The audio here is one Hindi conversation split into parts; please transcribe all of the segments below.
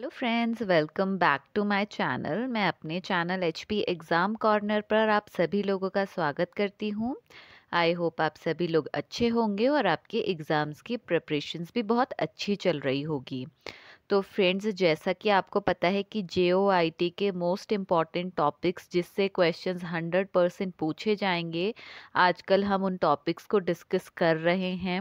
Hello friends welcome back to my channel मैं अपने channel H P exam corner पर आप सभी लोगों का स्वागत करती हूँ आई होप आप सभी लोग अच्छे होंगे और आपके एग्ज़ाम्स की प्रिपरेशंस भी बहुत अच्छी चल रही होगी तो फ्रेंड्स जैसा कि आपको पता है कि जे के मोस्ट इम्पॉर्टेंट टॉपिक्स जिससे क्वेश्चंस 100 परसेंट पूछे जाएंगे आजकल हम उन टॉपिक्स को डिस्कस कर रहे हैं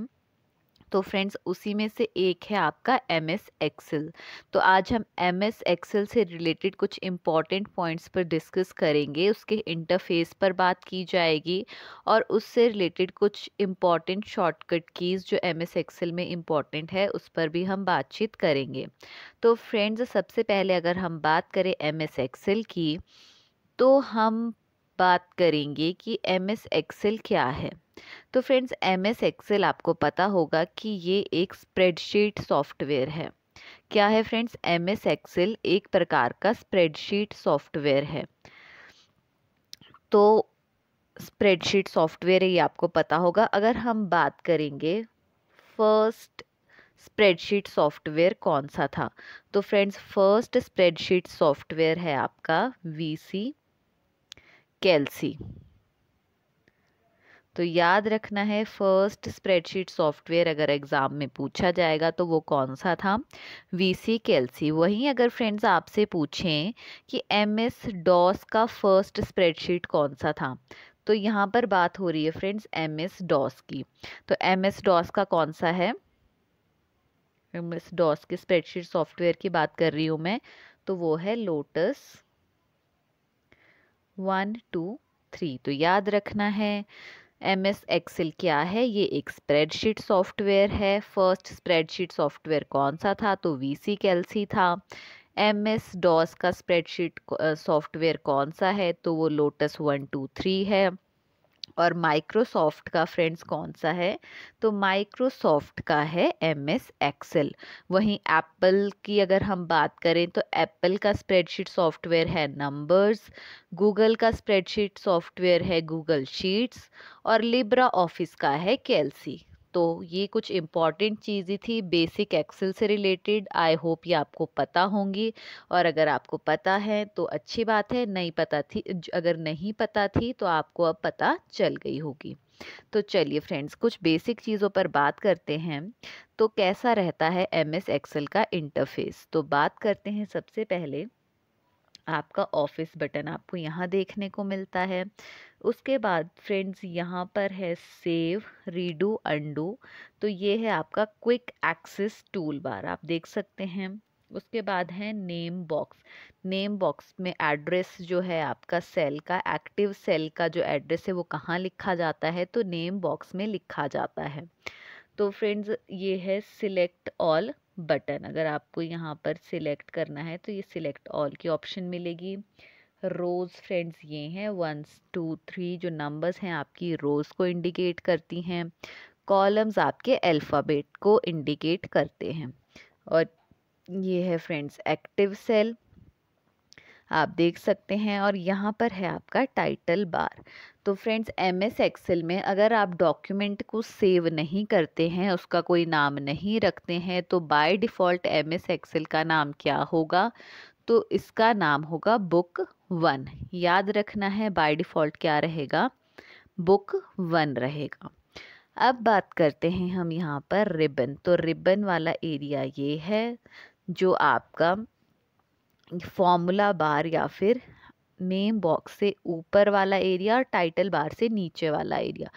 तो फ्रेंड्स उसी में से एक है आपका एम एस एक्सेल तो आज हम एम एस एक्सेल से रिलेटेड कुछ इम्पॉर्टेंट पॉइंट्स पर डिस्कस करेंगे उसके इंटरफेस पर बात की जाएगी और उससे रिलेटेड कुछ इम्पॉर्टेंट शॉर्टकट कीज़ जो एम एस एक्सेल में इम्पॉर्टेंट है उस पर भी हम बातचीत करेंगे तो फ्रेंड्स सबसे पहले अगर हम बात करें एम एस एक्सेल की तो हम बात करेंगे कि एम एस एक्सेल क्या है तो फ्रेंड्स एम एस एक्सेल आपको पता होगा कि ये एक स्प्रेडशीट सॉफ्टवेयर है क्या है फ्रेंड्स एम एस एक्सेल एक प्रकार का स्प्रेडशीट सॉफ्टवेयर है तो स्प्रेडशीट सॉफ्टवेयर ये आपको पता होगा अगर हम बात करेंगे फर्स्ट स्प्रेडशीट सॉफ्टवेयर कौन सा था तो फ्रेंड्स फर्स्ट स्प्रेडशीट सॉफ्टवेयर है आपका वी सी कैलसी तो याद रखना है फर्स्ट स्प्रेडशीट सॉफ्टवेयर अगर एग्ज़ाम में पूछा जाएगा तो वो कौन सा था वीसी कैलसी वहीं अगर फ्रेंड्स आपसे पूछें कि एम एस डॉस का फर्स्ट स्प्रेडशीट कौन सा था तो यहाँ पर बात हो रही है फ्रेंड्स एम एस डॉस की तो एम एस डॉस का कौन सा है एम एस डॉस के स्प्रेडशीट सॉफ्टवेयर की बात कर रही हूँ मैं तो वो है लोटस वन टू थ्री तो याद रखना है एम एस एक्सेल क्या है ये एक स्प्रेडशीट सॉफ्टवेयर है फर्स्ट स्प्रेडशीट सॉफ्टवेयर कौन सा था तो वी सी कैलसी था एम एस डॉस का स्प्रेडशीट सॉफ्टवेयर कौन सा है तो वो लोटस वन टू थ्री है और माइक्रोसॉफ्ट का फ्रेंड्स कौन सा है तो माइक्रोसॉफ्ट का है एम एस एक्सेल वहीं एप्पल की अगर हम बात करें तो एप्पल का स्प्रेडशीट सॉफ्टवेयर है नंबर्स गूगल का स्प्रेडशीट सॉफ्टवेयर है गूगल शीट्स और लिब्रा ऑफिस का है कैलसी तो ये कुछ इम्पॉर्टेंट चीज़ें थी बेसिक एक्सेल से रिलेटेड आई होप ये आपको पता होंगी और अगर आपको पता है तो अच्छी बात है नहीं पता थी अगर नहीं पता थी तो आपको अब पता चल गई होगी तो चलिए फ्रेंड्स कुछ बेसिक चीज़ों पर बात करते हैं तो कैसा रहता है एम एस एक्सेल का इंटरफेस तो बात करते हैं सबसे पहले आपका ऑफिस बटन आपको यहाँ देखने को मिलता है उसके बाद फ्रेंड्स यहाँ पर है सेव रीडू अंडू तो ये है आपका क्विक एक्सेस टूल बार आप देख सकते हैं उसके बाद है नेम बॉक्स नेम बॉक्स में एड्रेस जो है आपका सेल का एक्टिव सेल का जो एड्रेस है वो कहाँ लिखा जाता है तो नेम बॉक्स में लिखा जाता है तो फ्रेंड्स ये है सिलेक्ट ऑल बटन अगर आपको यहाँ पर सिलेक्ट करना है तो ये सिलेक्ट ऑल की ऑप्शन मिलेगी रोज़ फ्रेंड्स ये हैं वन टू थ्री जो नंबर्स हैं आपकी रोज़ को इंडिकेट करती हैं कॉलम्स आपके अल्फ़ाबेट को इंडिकेट करते हैं और ये है फ्रेंड्स एक्टिव सेल आप देख सकते हैं और यहाँ पर है आपका टाइटल बार तो फ्रेंड्स एम एस एक्सेल में अगर आप डॉक्यूमेंट को सेव नहीं करते हैं उसका कोई नाम नहीं रखते हैं तो by default M S Excel का नाम क्या होगा तो इसका नाम होगा बुक वन याद रखना है बाय डिफ़ॉल्ट क्या रहेगा बुक वन रहेगा अब बात करते हैं हम यहाँ पर रिबन तो रिबन वाला एरिया ये है जो आपका फॉर्मूला बार या फिर नेम बॉक्स से ऊपर वाला एरिया और टाइटल बार से नीचे वाला एरिया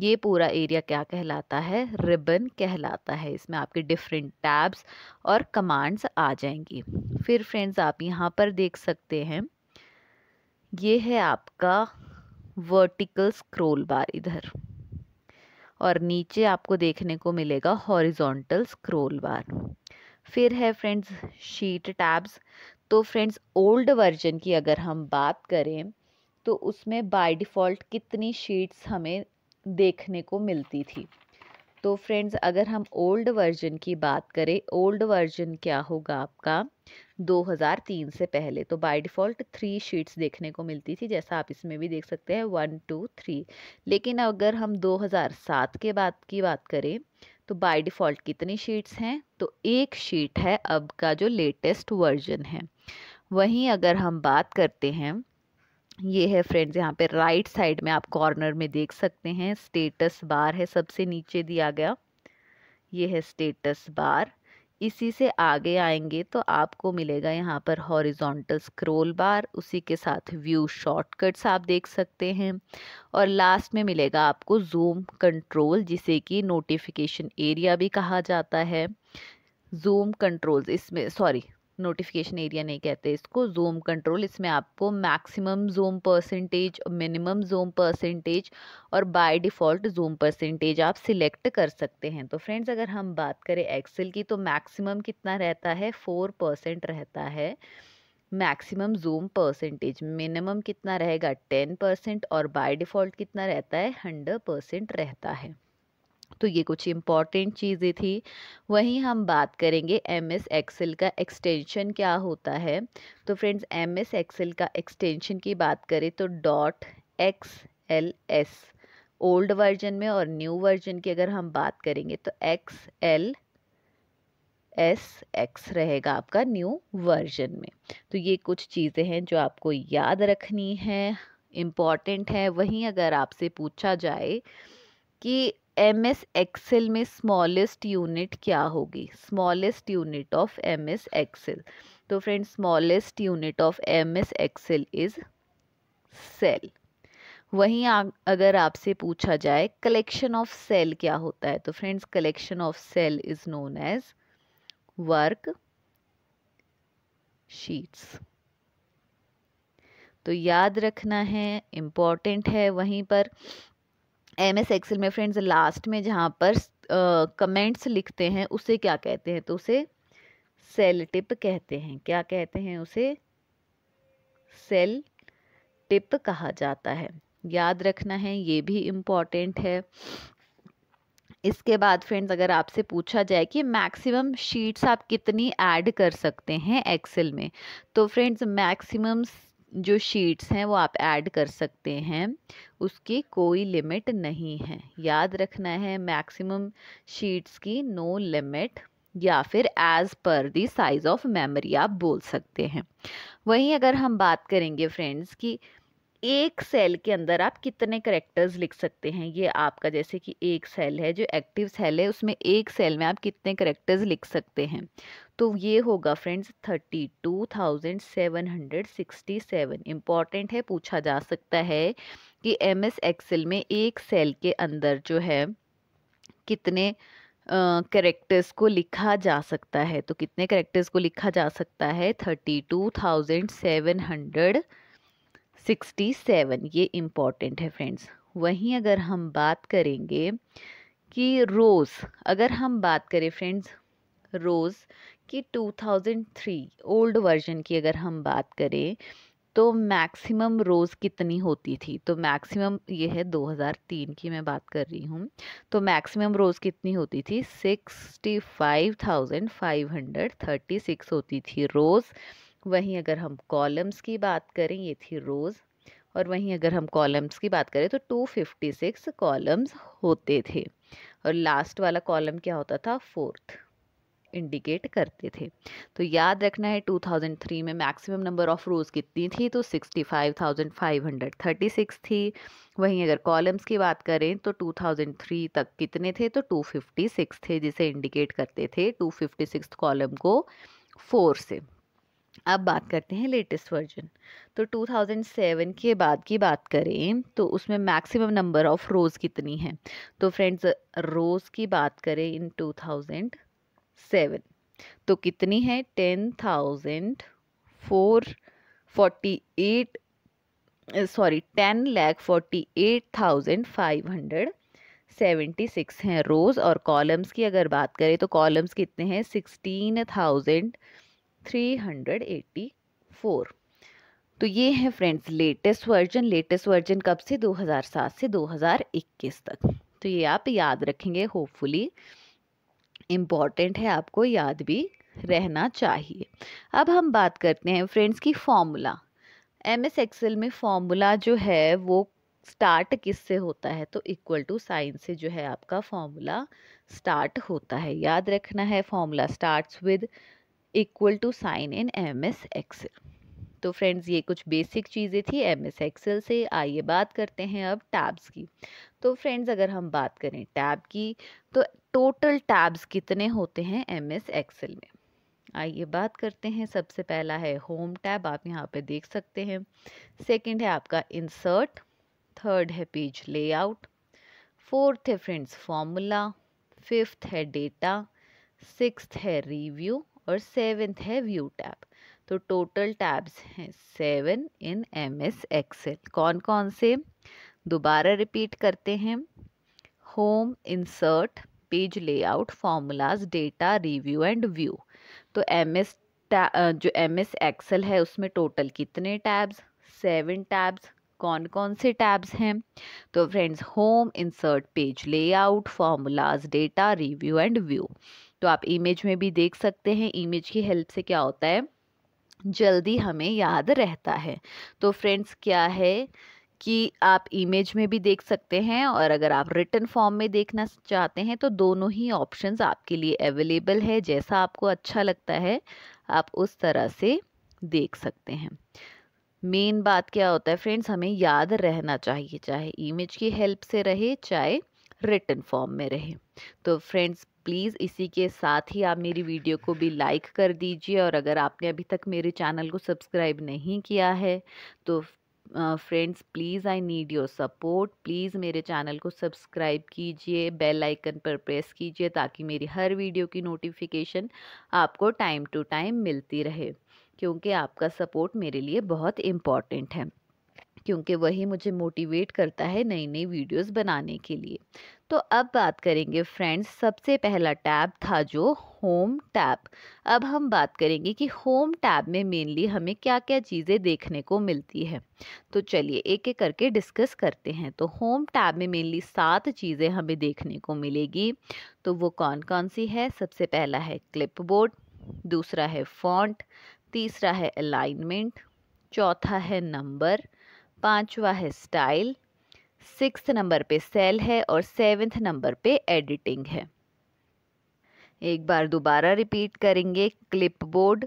ये पूरा एरिया क्या कहलाता है रिबन कहलाता है इसमें आपके डिफरेंट टैब्स और कमांड्स आ जाएंगी फिर फ्रेंड्स आप यहाँ पर देख सकते हैं ये है आपका वर्टिकल स्क्रोल बार इधर और नीचे आपको देखने को मिलेगा हॉरिजॉन्टल स्क्रोल बार फिर है फ्रेंड्स शीट टैब्स तो फ्रेंड्स ओल्ड वर्जन की अगर हम बात करें तो उसमें बाय डिफ़ॉल्ट कितनी शीट्स हमें देखने को मिलती थी तो फ्रेंड्स अगर हम ओल्ड वर्जन की बात करें ओल्ड वर्जन क्या होगा आपका 2003 से पहले तो बाय डिफ़ॉल्ट थ्री शीट्स देखने को मिलती थी जैसा आप इसमें भी देख सकते हैं वन टू थ्री लेकिन अगर हम 2007 के बाद की बात करें तो बाय डिफ़ॉल्ट कितनी शीट्स हैं तो एक शीट है अब का जो लेटेस्ट वर्जन है वहीं अगर हम बात करते हैं ये है फ्रेंड्स यहाँ पे राइट साइड में आप कॉर्नर में देख सकते हैं स्टेटस बार है सबसे नीचे दिया गया ये है स्टेटस बार इसी से आगे आएंगे तो आपको मिलेगा यहाँ पर हॉरिजॉन्टल स्क्रोल बार उसी के साथ व्यू शॉर्टकट्स आप देख सकते हैं और लास्ट में मिलेगा आपको जूम कंट्रोल जिसे कि नोटिफिकेशन एरिया भी कहा जाता है जूम कंट्रोल्स इसमें सॉरी नोटिफिकेशन एरिया नहीं कहते इसको जूम कंट्रोल इसमें आपको maximum zoom percentage minimum zoom percentage और बाय डिफ़ॉल्ट जोम परसेंटेज आप सिलेक्ट कर सकते हैं तो फ्रेंड्स अगर हम बात करें एक्सेल की तो मैक्सिमम कितना रहता है फोर परसेंट रहता है मैक्सिमम जूम परसेंटेज मिनिमम कितना रहेगा टेन परसेंट और बाय डिफ़ॉल्ट कितना रहता है हंड्रेड परसेंट रहता है तो ये कुछ इम्पॉर्टेंट चीज़ें थी वहीं हम बात करेंगे एम एस एक्सेल का एक्सटेंशन क्या होता है तो फ्रेंड्स एम एस एक्सेल का एक्सटेंशन की बात करें तो dot X L S old version में और न्यू वर्जन की अगर हम बात करेंगे तो एक्स एल एस एक्स रहेगा आपका न्यू वर्जन में तो ये कुछ चीज़ें हैं जो आपको याद रखनी है इम्पॉर्टेंट है वहीं अगर आपसे पूछा जाए कि एम एस एक्सेल में स्मॉलेस्ट यूनिट क्या होगी smallest unit of M S Excel तो friend smallest unit of M S Excel is cell वहीं आ, अगर आपसे पूछा जाए कलेक्शन ऑफ सेल क्या होता है तो friends collection of cell is known as worksheets तो याद रखना है इम्पॉर्टेंट है वहीं पर एम एस एक्सेल में फ्रेंड्स लास्ट में जहाँ पर कमेंट्स लिखते हैं उसे क्या कहते हैं तो उसे सेल टिप कहते हैं क्या कहते हैं उसे सेल टिप कहा जाता है याद रखना है ये भी इम्पॉर्टेंट है इसके बाद फ्रेंड्स अगर आपसे पूछा जाए कि मैक्सिमम शीट्स आप कितनी ऐड कर सकते हैं एक्सेल में तो फ्रेंड्स मैक्सिमम जो शीट्स हैं वो आप ऐड कर सकते हैं उसकी कोई लिमिट नहीं है याद रखना है मैक्सिमम शीट्स की नो लिमिट या फिर as per the size of memory आप बोल सकते हैं वहीं अगर हम बात करेंगे फ्रेंड्स कि एक सेल के अंदर आप कितने करेक्टर्स लिख सकते हैं ये आपका जैसे कि एक सेल है जो एक्टिव सेल है उसमें एक सेल में आप कितने करेक्टर्स लिख सकते हैं तो ये होगा friends thirty two thousand seven hundred sixty seven important है पूछा जा सकता है कि एम एस एक्सेल में एक सेल के अंदर जो है कितने करेक्टर्स uh, को लिखा जा सकता है तो कितने करेक्टर्स को लिखा जा सकता है thirty two thousand seven hundred sixty seven ये इम्पॉर्टेंट है फ्रेंड्स वहीं अगर हम बात करेंगे कि रोज़ अगर हम बात करें फ्रेंड्स रोज़ कि 2003 ओल्ड वर्जन की अगर हम बात करें तो मैक्सिमम रोज़ कितनी होती थी तो मैक्सिमम ये है 2003 की मैं बात कर रही हूँ तो मैक्सिमम रोज़ कितनी होती थी 65,536 होती थी रोज़ वहीं अगर हम कॉलम्स की बात करें ये थी रोज़ और वहीं अगर हम कॉलम्स की बात करें तो 256 कॉलम्स होते थे और लास्ट वाला कॉलम क्या होता था फोर्थ इंडिकेट करते थे तो याद रखना है 2003 में मैक्सिमम नंबर ऑफ रोज़ कितनी थी तो 65,536 थी वहीं अगर कॉलम्स की बात करें तो 2003 तक कितने थे तो 256 थे जिसे इंडिकेट करते थे 256 कॉलम को फोर से अब बात करते हैं लेटेस्ट वर्जन तो 2007 के बाद की बात करें तो उसमें मैक्सिमम नंबर ऑफ़ रोज़ कितनी है तो फ्रेंड्स रोज़ की बात करें इन सेवन तो कितनी है ten thousand four forty eight sorry ten lakh forty eight thousand five hundred seventy six हैं रोज़ और कॉलम्स की अगर बात करें तो कॉलम्स कितने हैं sixteen thousand three hundred eighty four तो ये है friends latest version latest version कब से दो हज़ार सात से दो हज़ार इक्कीस तक तो ये आप याद रखेंगे होपफुली इम्पॉर्टेंट है आपको याद भी रहना चाहिए अब हम बात करते हैं फ्रेंड्स की फॉर्मूला एम एस एक्सेल में फॉर्मूला जो है वो स्टार्ट किससे होता है तो इक्वल टू साइन से जो है आपका फॉर्मूला स्टार्ट होता है याद रखना है formula starts with equal to sign in M S Excel तो फ्रेंड्स ये कुछ बेसिक चीज़ें थी एम एस एक्सेल से आइए बात करते हैं अब टैब्स की तो फ्रेंड्स अगर हम बात करें टैब की तो टोटल टैब्स कितने होते हैं एम एस एक्सेल में आइए बात करते हैं सबसे पहला है होम टैब आप यहाँ पे देख सकते हैं सेकंड है आपका इंसर्ट थर्ड है पेज लेआउट फोर्थ है फ्रेंड्स फॉर्मूला फिफ्थ है डेटा सिक्स्थ है रिव्यू और सेवेंथ है व्यू टैब तो टोटल टैब्स हैं seven in M S Excel कौन कौन से दोबारा रिपीट करते हैं home insert page layout formulas data review and view तो एम एस जो एम एस एक्सेल है उसमें टोटल कितने टैब्स सेवन टैब्स कौन कौन से टैब्स हैं तो friends home insert page layout formulas data review and view तो आप इमेज में भी देख सकते हैं इमेज की हेल्प से क्या होता है जल्दी हमें याद रहता है तो फ्रेंड्स क्या है कि आप इमेज में भी देख सकते हैं और अगर आप रिटर्न फॉर्म में देखना चाहते हैं तो दोनों ही ऑप्शंस आपके लिए अवेलेबल है जैसा आपको अच्छा लगता है आप उस तरह से देख सकते हैं मेन बात क्या होता है फ्रेंड्स हमें याद रहना चाहिए चाहे इमेज की हेल्प से रहे चाहे रिटर्न फॉर्म में रहे तो फ्रेंड्स प्लीज़ इसी के साथ ही आप मेरी वीडियो को भी लाइक कर दीजिए और अगर आपने अभी तक मेरे चैनल को सब्सक्राइब नहीं किया है तो friends please I need your support please मेरे चैनल को सब्सक्राइब कीजिए बेल आइकन पर प्रेस कीजिए ताकि मेरी हर वीडियो की नोटिफिकेशन आपको टाइम टू टाइम मिलती रहे क्योंकि आपका सपोर्ट मेरे लिए बहुत इम्पॉर्टेंट है क्योंकि वही मुझे मोटिवेट करता है नई नई वीडियोस बनाने के लिए तो अब बात करेंगे फ्रेंड्स सबसे पहला टैब था जो होम टैब अब हम बात करेंगे कि होम टैब में मेनली हमें क्या क्या चीज़ें देखने को मिलती है तो चलिए एक एक करके डिस्कस करते हैं तो होम टैब में मेनली सात चीज़ें हमें देखने को मिलेगी तो वो कौन कौन सी है सबसे पहला है क्लिप दूसरा है फॉन्ट तीसरा है अलाइनमेंट चौथा है नंबर पांचवा है स्टाइल सिक्स नंबर पे सेल है और सेवेंथ नंबर पे एडिटिंग है एक बार दोबारा रिपीट करेंगे clipboard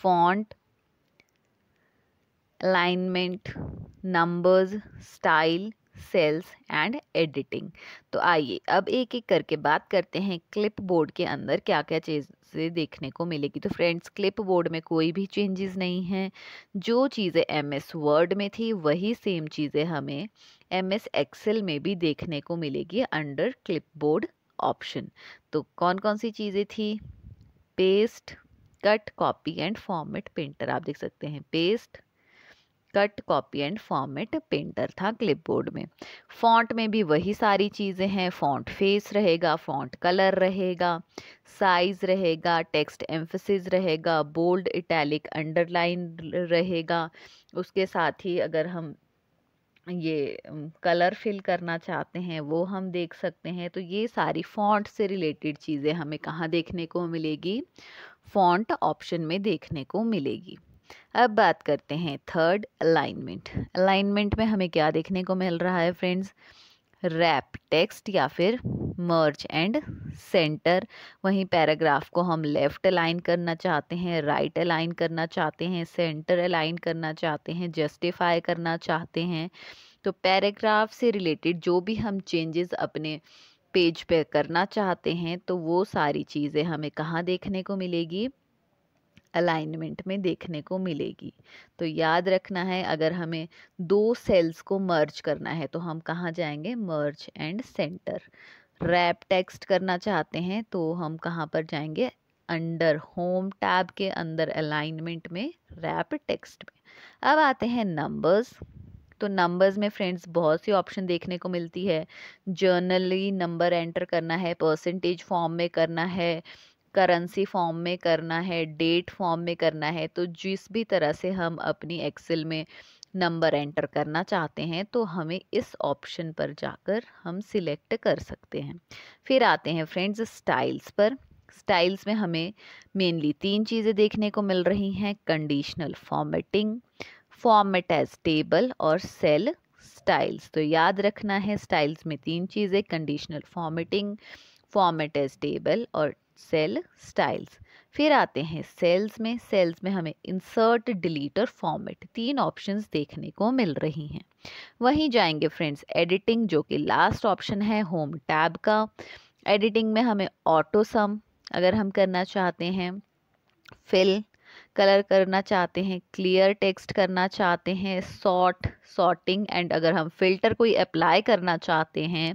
font alignment numbers style cells and editing तो आइए अब एक एक करके बात करते हैं क्लिप बोर्ड के अंदर क्या क्या चीज़ें देखने को मिलेगी तो फ्रेंड्स क्लिप बोर्ड में कोई भी चेंजेस नहीं हैं जो चीज़ें एम एस वर्ड में थी वही सेम चीज़ें हमें एम एस एक्सेल में भी देखने को मिलेगी अंडर क्लिप बोर्ड ऑप्शन तो कौन कौन सी चीज़ें थी paste cut copy and format printer आप देख सकते हैं paste cut copy and format painter था क्लिपबोर्ड में फॉन्ट में भी वही सारी चीज़ें हैं फॉन्ट फेस रहेगा फॉन्ट कलर रहेगा साइज़ रहेगा टेक्स्ट एम्फसिस रहेगा बोल्ड इटैलिक अंडरलाइन रहेगा उसके साथ ही अगर हम ये कलर फिल करना चाहते हैं वो हम देख सकते हैं तो ये सारी फॉन्ट से रिलेटेड चीज़ें हमें कहाँ देखने को मिलेगी फॉन्ट ऑप्शन में देखने को मिलेगी अब बात करते हैं थर्ड अलाइनमेंट अलाइनमेंट में हमें क्या देखने को मिल रहा है फ्रेंड्स रैप टेक्स्ट या फिर मर्ज एंड सेंटर वहीं पैराग्राफ को हम लेफ़्ट अलाइन करना चाहते हैं राइट अलाइन करना चाहते हैं सेंटर अलाइन करना चाहते हैं जस्टिफाई करना चाहते हैं तो पैराग्राफ से रिलेटेड जो भी हम चेंजेस अपने पेज पे करना चाहते हैं तो वो सारी चीज़ें हमें कहाँ देखने को मिलेगी अलाइनमेंट में देखने को मिलेगी तो याद रखना है अगर हमें दो सेल्स को मर्ज करना है तो हम कहाँ जाएंगे merge and centre wrap text करना चाहते हैं तो हम कहाँ पर जाएंगे अंडर होम टैब के अंदर अलाइनमेंट में रैप टेक्स्ट में अब आते हैं नंबर्स तो नंबर्स में फ्रेंड्स बहुत सी ऑप्शन देखने को मिलती है जर्नली नंबर एंटर करना है परसेंटेज फॉर्म में करना है करेंसी फॉर्म में करना है डेट फॉर्म में करना है तो जिस भी तरह से हम अपनी एक्सेल में नंबर एंटर करना चाहते हैं तो हमें इस ऑप्शन पर जाकर हम सिलेक्ट कर सकते हैं फिर आते हैं फ्रेंड्स स्टाइल्स पर स्टाइल्स में हमें मेनली तीन चीज़ें देखने को मिल रही हैं conditional formatting format as table और सेल स्टाइल्स तो याद रखना है स्टाइल्स में तीन चीज़ें conditional formatting format as table और सेल स्टाइल्स फिर आते हैं सेल्स में सेल्स में हमें इंसर्ट डिलीट और फॉर्मेट तीन ऑप्शंस देखने को मिल रही हैं वहीं जाएंगे फ्रेंड्स एडिटिंग जो कि लास्ट ऑप्शन है होम टैब का एडिटिंग में हमें ऑटो सम अगर हम करना चाहते हैं फिल कलर करना चाहते हैं क्लियर टेक्स्ट करना चाहते हैं सॉर्ट सॉर्टिंग एंड अगर हम फिल्टर कोई अप्लाई करना चाहते हैं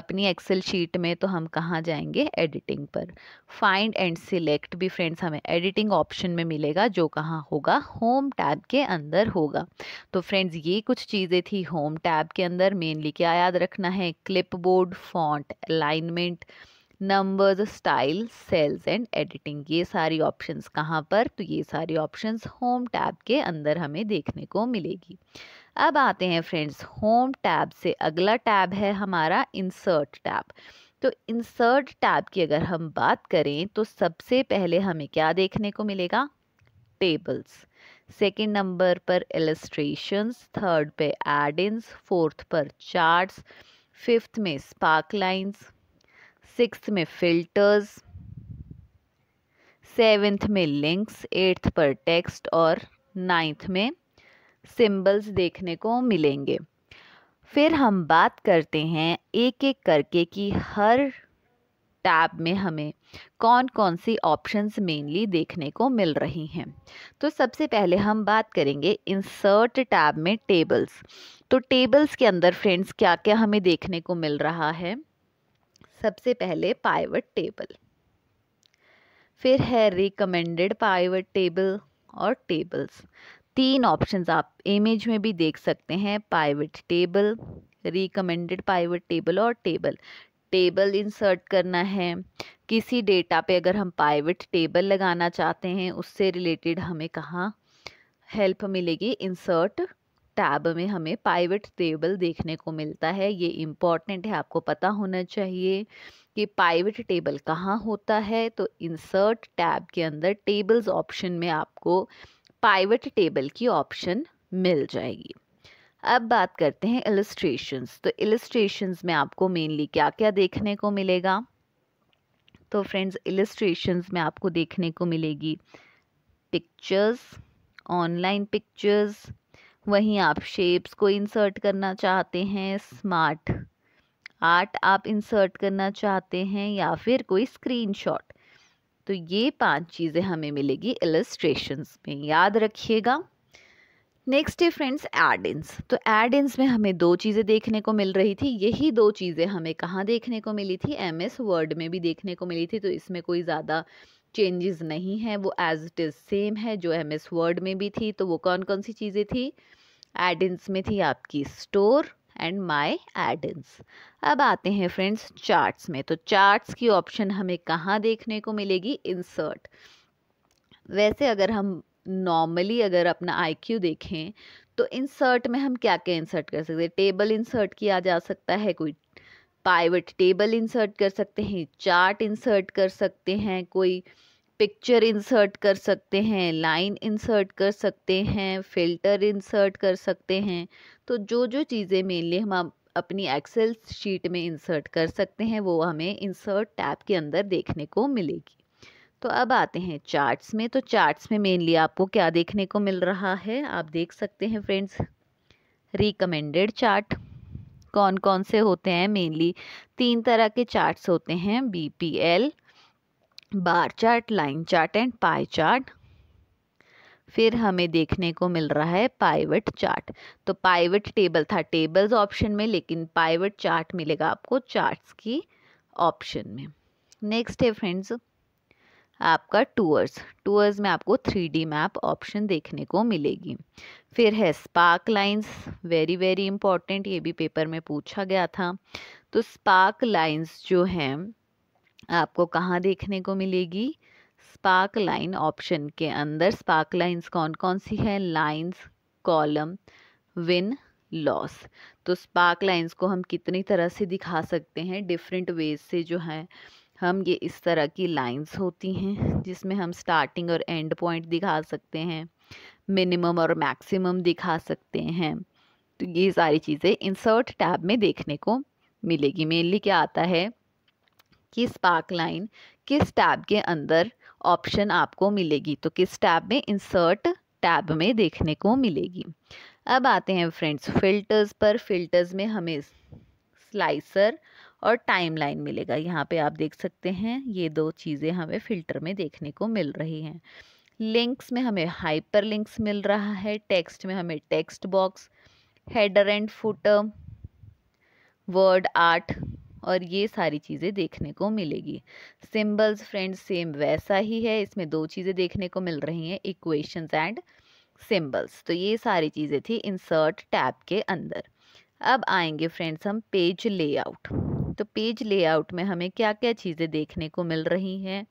अपनी एक्सेल शीट में तो हम कहाँ जाएंगे एडिटिंग पर फाइंड एंड सिलेक्ट भी फ्रेंड्स हमें एडिटिंग ऑप्शन में मिलेगा जो कहाँ होगा होम टैब के अंदर होगा तो फ्रेंड्स ये कुछ चीज़ें थी होम टैब के अंदर मेनली क्या याद रखना है clipboard font alignment numbers style cells and editing ये सारी ऑप्शंस कहाँ पर तो ये सारी ऑप्शंस होम टैब के अंदर हमें देखने को मिलेगी अब आते हैं फ्रेंड्स होम टैब से अगला टैब है हमारा इंसर्ट टैब तो इंसर्ट टैब की अगर हम बात करें तो सबसे पहले हमें क्या देखने को मिलेगा टेबल्स सेकेंड नंबर पर एलस्ट्रेशंस थर्ड पे एडिन्स फोर्थ पर चार्ट्स फिफ्थ में स्पार्क लाइन्स सिक्स में फिल्टर्स सेवेंथ में लिंक्स एट्थ पर टेक्स्ट और नाइन्थ में सिंबल्स देखने को मिलेंगे फिर हम बात करते हैं एक एक करके कि हर टैब में हमें कौन कौन सी ऑप्शंस मेनली देखने को मिल रही हैं तो सबसे पहले हम बात करेंगे इंसर्ट टैब में टेबल्स तो टेबल्स के अंदर फ्रेंड्स क्या क्या हमें देखने को मिल रहा है सबसे पहले पाइवट टेबल फिर है रिकमेंडेड पाइवट टेबल और टेबल्स तीन ऑप्शंस आप इमेज में भी देख सकते हैं pivot table recommended pivot table और टेबल टेबल इंसर्ट करना है किसी डेटा पे अगर हम पाइवट टेबल लगाना चाहते हैं उससे रिलेटेड हमें कहाँ हेल्प मिलेगी इंसर्ट टैब में हमें पाइवेट टेबल देखने को मिलता है ये इम्पॉर्टेंट है आपको पता होना चाहिए कि पाइवेट टेबल कहाँ होता है तो इंसर्ट टैब के अंदर टेबल्स ऑप्शन में आपको पाइवेट टेबल की ऑप्शन मिल जाएगी अब बात करते हैं इलस्ट्रेशंस तो इलस्ट्रेशंस में आपको मेनली क्या क्या देखने को मिलेगा तो फ्रेंड्स इलस्ट्रेशंस में आपको देखने को मिलेगी पिक्चर्स ऑनलाइन पिक्चर्स वहीं आप शेप्स को इंसर्ट करना चाहते हैं स्मार्ट आर्ट आप इंसर्ट करना चाहते हैं या फिर कोई स्क्रीनशॉट तो ये पांच चीज़ें हमें मिलेगी एलस्ट्रेशंस में याद रखिएगा नेक्स्ट है फ्रेंड्स एड इंस तो एड इंस में हमें दो चीज़ें देखने को मिल रही थी यही दो चीज़ें हमें कहाँ देखने को मिली थी एम एस वर्ड में भी देखने को मिली थी तो इसमें कोई ज़्यादा चेंजेस नहीं है वो एज इट इज़ सेम है जो एम एस वर्ड में भी थी तो वो कौन कौन सी चीज़ें थी एडिन्स में थी आपकी स्टोर एंड माई एडिन्स अब आते हैं फ्रेंड्स चार्ट्स में तो चार्ट्स की ऑप्शन हमें कहाँ देखने को मिलेगी इंसर्ट वैसे अगर हम नॉर्मली अगर अपना आई देखें तो इंसर्ट में हम क्या क्या इंसर्ट कर सकते हैं टेबल इंसर्ट किया जा सकता है कोई पाइवट टेबल इंसर्ट कर सकते हैं चार्ट इंसर्ट कर सकते हैं कोई पिक्चर इंसर्ट कर सकते हैं लाइन इंसर्ट कर सकते हैं फिल्टर इंसर्ट कर सकते हैं तो जो जो चीज़ें मेनली हम अपनी एक्सेल शीट में इंसर्ट कर सकते हैं वो हमें इंसर्ट टैब के अंदर देखने को मिलेगी तो अब आते हैं चार्ट्स में तो चार्ट्स में मेनली आपको क्या देखने को मिल रहा है आप देख सकते हैं फ्रेंड्स रिकमेंडेड चार्ट कौन कौन से होते हैं मेनली तीन तरह के चार्ट्स होते हैं B P L bar chart line chart and pie chart फिर हमें देखने को मिल रहा है पाइवट चार्ट तो पाइवट टेबल था टेबल्स ऑप्शन में लेकिन पाइवट चार्ट मिलेगा आपको चार्ट्स की ऑप्शन में नेक्स्ट है फ्रेंड्स आपका टूअर्स टूअर्स में आपको थ्री डी मैप ऑप्शन देखने को मिलेगी फिर है spark lines very very important ये भी पेपर में पूछा गया था तो स्पार्क लाइंस जो हैं आपको कहाँ देखने को मिलेगी स्पार्क लाइन ऑप्शन के अंदर स्पार्क लाइन्स कौन कौन सी है लाइन्स कॉलम विन लॉस तो स्पार्क लाइन्स को हम कितनी तरह से दिखा सकते हैं डिफरेंट वेज से जो है हम ये इस तरह की लाइंस होती हैं जिसमें हम स्टार्टिंग और एंड पॉइंट दिखा सकते हैं मिनिमम और मैक्सिमम दिखा सकते हैं तो ये सारी चीज़ें इंसर्ट टैब में देखने को मिलेगी मेनली क्या आता है किस पार्क लाइन किस टैब के अंदर ऑप्शन आपको मिलेगी तो किस टैब में इंसर्ट टैब में देखने को मिलेगी अब आते हैं फ्रेंड्स फिल्टर्स पर फिल्टर्स में हमें स्लाइसर और टाइम लाइन मिलेगा यहाँ पे आप देख सकते हैं ये दो चीज़ें हमें फ़िल्टर में देखने को मिल रही हैं लिंक्स में हमें हाइपर लिंक्स मिल रहा है टेक्स्ट में हमें text box header and footer word art और ये सारी चीज़ें देखने को मिलेगी सिम्बल्स फ्रेंड्स सेम वैसा ही है इसमें दो चीज़ें देखने को मिल रही हैं इक्वेशंस एंड सिम्बल्स तो ये सारी चीज़ें थी इंसर्ट टैब के अंदर अब आएंगे फ्रेंड्स हम पेज लेआउट तो पेज लेआउट में हमें क्या क्या चीज़ें देखने को मिल रही हैं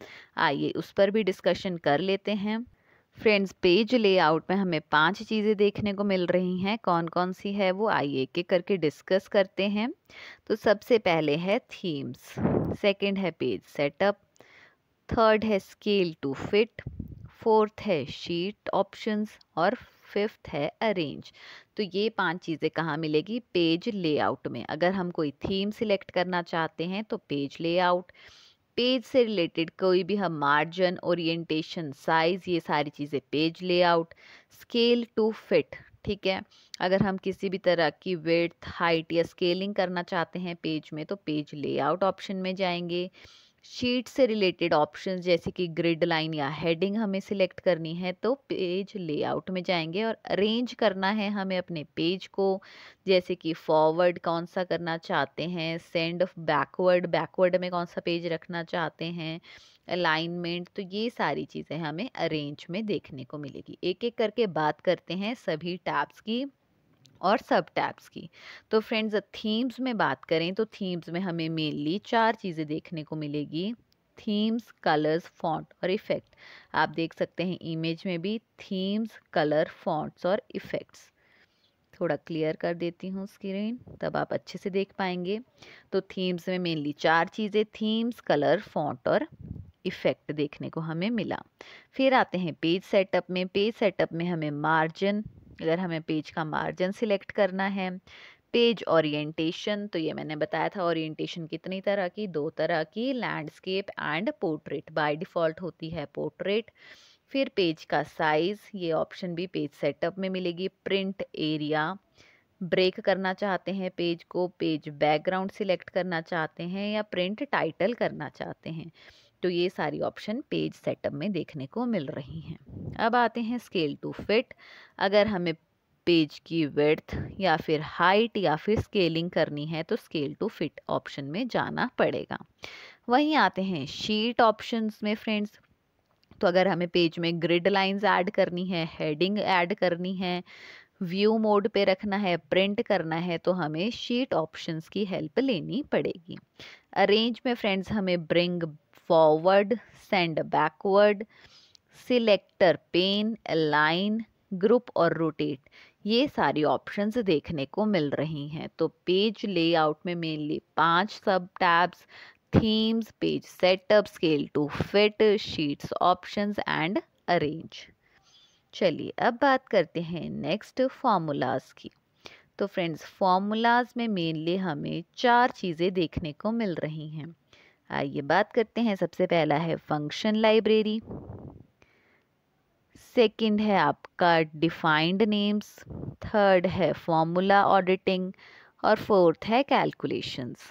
आइए उस पर भी डिस्कशन कर लेते हैं फ्रेंड्स पेज लेआउट में हमें पांच चीज़ें देखने को मिल रही हैं कौन कौन सी है वो आइए एक एक करके डिस्कस करते हैं तो सबसे पहले है थीम्स सेकंड है पेज सेटअप थर्ड है स्केल टू फिट फोर्थ है शीट ऑप्शंस और फिफ्थ है अरेंज तो ये पांच चीज़ें कहाँ मिलेगी पेज लेआउट में अगर हम कोई थीम सिलेक्ट करना चाहते हैं तो पेज लेआउट आउट पेज से रिलेटेड कोई भी हम मार्जिन ओरिएंटेशन साइज़ ये सारी चीज़ें page layout scale to fit ठीक है अगर हम किसी भी तरह की वेथ हाइट या स्केलिंग करना चाहते हैं पेज में तो पेज लेआउट ऑप्शन में जाएंगे शीट से रिलेटेड ऑप्शंस जैसे कि ग्रिड लाइन या हेडिंग हमें सिलेक्ट करनी है तो पेज लेआउट में जाएंगे और अरेंज करना है हमें अपने पेज को जैसे कि फॉरवर्ड कौन सा करना चाहते हैं सेंड बैकवर्ड बैकवर्ड में कौन सा पेज रखना चाहते हैं अलाइनमेंट तो ये सारी चीज़ें हमें अरेंज में देखने को मिलेगी एक एक करके बात करते हैं सभी टैब्स की और सब टैब्स की तो फ्रेंड्स थीम्स में बात करें तो थीम्स में हमें मेनली चार चीज़ें देखने को मिलेगी थीम्स कलर्स फॉन्ट और इफ़ेक्ट आप देख सकते हैं इमेज में भी थीम्स कलर फॉन्ट्स और इफ़ेक्ट्स थोड़ा क्लियर कर देती हूँ स्क्रीन तब आप अच्छे से देख पाएंगे तो थीम्स में मेनली चार चीज़ें थीम्स कलर फॉन्ट और इफ़ेक्ट देखने को हमें मिला फिर आते हैं पेज सेटअप में पेज सेटअप में हमें मार्जिन अगर हमें पेज का मार्जिन सिलेक्ट करना है पेज ओरिएंटेशन तो ये मैंने बताया था ओरिएंटेशन कितनी तरह की दो तरह की landscape and portrait by default होती है पोर्ट्रेट फिर पेज का साइज़ ये ऑप्शन भी पेज सेटअप में मिलेगी प्रिंट एरिया ब्रेक करना चाहते हैं पेज को पेज बैकग्राउंड सिलेक्ट करना चाहते हैं या प्रिंट टाइटल करना चाहते हैं तो ये सारी ऑप्शन पेज सेटअप में देखने को मिल रही हैं अब आते हैं स्केल टू फिट अगर हमें पेज की वर्थ या फिर हाइट या फिर स्केलिंग करनी है तो स्केल टू फिट ऑप्शन में जाना पड़ेगा वहीं आते हैं शीट ऑप्शंस में फ्रेंड्स तो अगर हमें पेज में ग्रिड लाइंस ऐड करनी है हेडिंग ऐड करनी है व्यू मोड पे रखना है प्रिंट करना है तो हमें शीट ऑप्शंस की हेल्प लेनी पड़ेगी अरेंज में फ्रेंड्स हमें bring forward send backward selector pane align group और रोटेट ये सारी ऑप्शंस देखने को मिल रही हैं तो पेज लेआउट में मेनली पांच sub tabs themes page setup scale to fit sheets options and arrange चलिए अब बात करते हैं नेक्स्ट फॉर्मूलाज की तो फ्रेंड्स फॉर्मूलाज में मेनली हमें चार चीज़ें देखने को मिल रही हैं आइए बात करते हैं सबसे पहला है फंक्शन लाइब्रेरी सेकंड है आपका डिफाइंड नेम्स थर्ड है फॉर्मूला ऑडिटिंग और फोर्थ है कैलकुलेशंस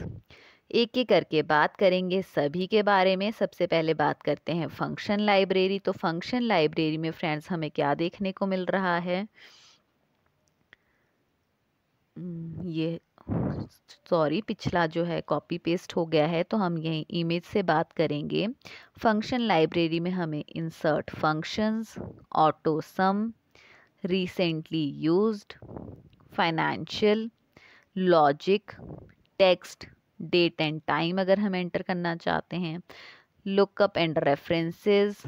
एक एक करके बात करेंगे सभी के बारे में सबसे पहले बात करते हैं फंक्शन लाइब्रेरी तो फंक्शन लाइब्रेरी में फ्रेंड्स हमें क्या देखने को मिल रहा है hmm, ये सॉरी पिछला जो है कॉपी पेस्ट हो गया है तो हम यहीं इमेज से बात करेंगे फंक्शन लाइब्रेरी में हमें insert functions auto sum recently used financial logic text date and time अगर हम एंटर करना चाहते हैं lookup and references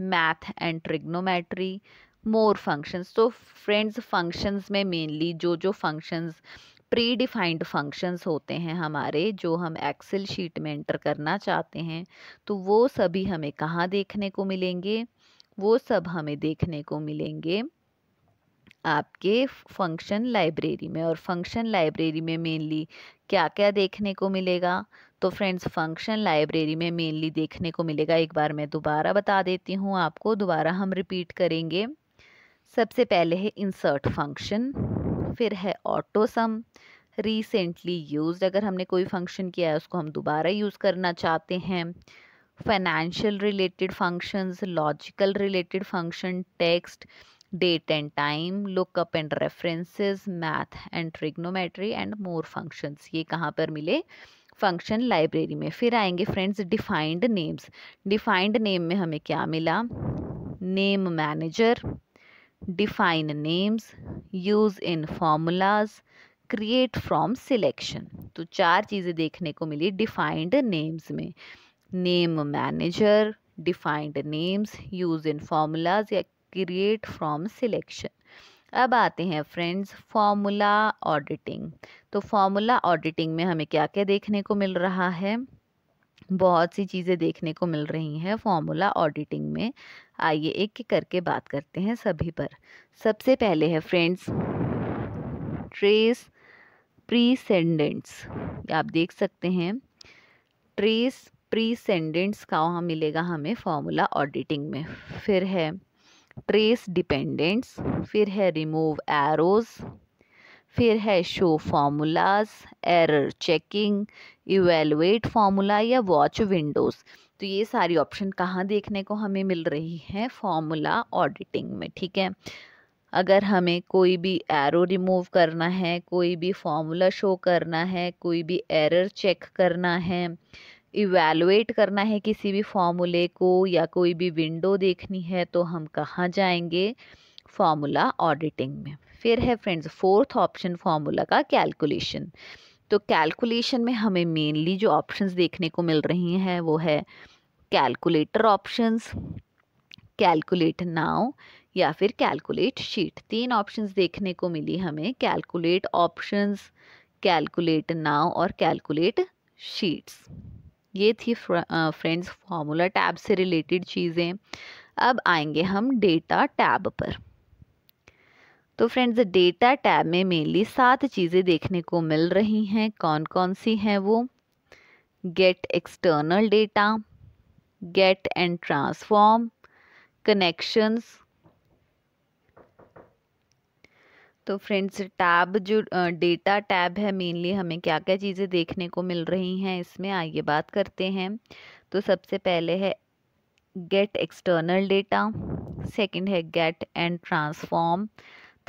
math and trigonometry more functions तो फ्रेंड्स फंक्शंस में मेनली जो जो फंक्शंस प्री डिफाइंड फंक्शंस होते हैं हमारे जो हम एक्सेल शीट में एंटर करना चाहते हैं तो वो सभी हमें कहाँ देखने को मिलेंगे वो सब हमें देखने को मिलेंगे आपके फंक्शन लाइब्रेरी में और फंक्शन लाइब्रेरी में मेनली क्या क्या देखने को मिलेगा तो फ्रेंड्स फंक्शन लाइब्रेरी में मेनली देखने को मिलेगा एक बार मैं दोबारा बता देती हूँ आपको दोबारा हम रिपीट करेंगे सबसे पहले है इंसर्ट फंक्शन हम्म। फिर है ऑटो सम रिसेंटली यूज अगर हमने कोई फंक्शन किया है उसको हम दोबारा यूज़ करना चाहते हैं financial related functions logical related function text date and time lookup and references math and trigonometry and more functions ये कहाँ पर मिले फंक्शन लाइब्रेरी में फिर आएंगे friends defined names defined name में हमें क्या मिला name manager define names, use in formulas, create from selection. तो चार चीज़ें देखने को मिली defined names में name manager, defined names, use in formulas या create from selection. अब आते हैं फ्रेंड्स फॉर्मूला ऑडिटिंग तो फॉर्मूला ऑडिटिंग में हमें क्या क्या देखने को मिल रहा है बहुत सी चीज़ें देखने को मिल रही हैं फॉर्मूला ऑडिटिंग में आइए एक एक करके बात करते हैं सभी पर सबसे पहले है फ्रेंड्स ट्रेस प्रीसेंडेंट्स आप देख सकते हैं ट्रेस प्रीसेंडेंट्स का वहाँ मिलेगा हमें फॉर्मूला ऑडिटिंग में फिर है ट्रेस डिपेंडेंट्स फिर है रिमूव एरोज़ फिर है show formulas error checking evaluate formula या वॉच विंडोज़ तो ये सारी ऑप्शन कहाँ देखने को हमें मिल रही है फार्मूला ऑडिटिंग में ठीक है अगर हमें कोई भी एरो रिमूव करना है कोई भी फार्मूला शो करना है कोई भी एरर चेक करना है इवेलुएट करना है किसी भी फार्मूले को या कोई भी विंडो देखनी है तो हम कहाँ जाएंगे फार्मूला ऑडिटिंग में फिर है फ्रेंड्स फोर्थ ऑप्शन फार्मूला का कैलकुलेशन तो कैलकुलेशन में हमें मेनली जो ऑप्शंस देखने को मिल रही हैं वो है कैलकुलेटर ऑप्शंस कैलकुलेट नाउ या फिर कैलकुलेट शीट तीन ऑप्शंस देखने को मिली हमें कैलकुलेट ऑप्शंस कैलकुलेट नाउ और कैलकुलेट शीट्स ये थी फ्रेंड्स फार्मूला टैब से रिलेटेड चीज़ें अब आएंगे हम डेटा टैब पर तो फ्रेंड्स डेटा टैब में मेनली सात चीज़ें देखने को मिल रही हैं कौन कौन सी हैं वो get external data get and transform connections तो फ्रेंड्स टैब जो डेटा टैब है मेनली हमें क्या क्या चीज़ें देखने को मिल रही हैं इसमें आइए बात करते हैं तो सबसे पहले है गेट एक्सटर्नल डेटा सेकंड है गेट एंड ट्रांसफॉर्म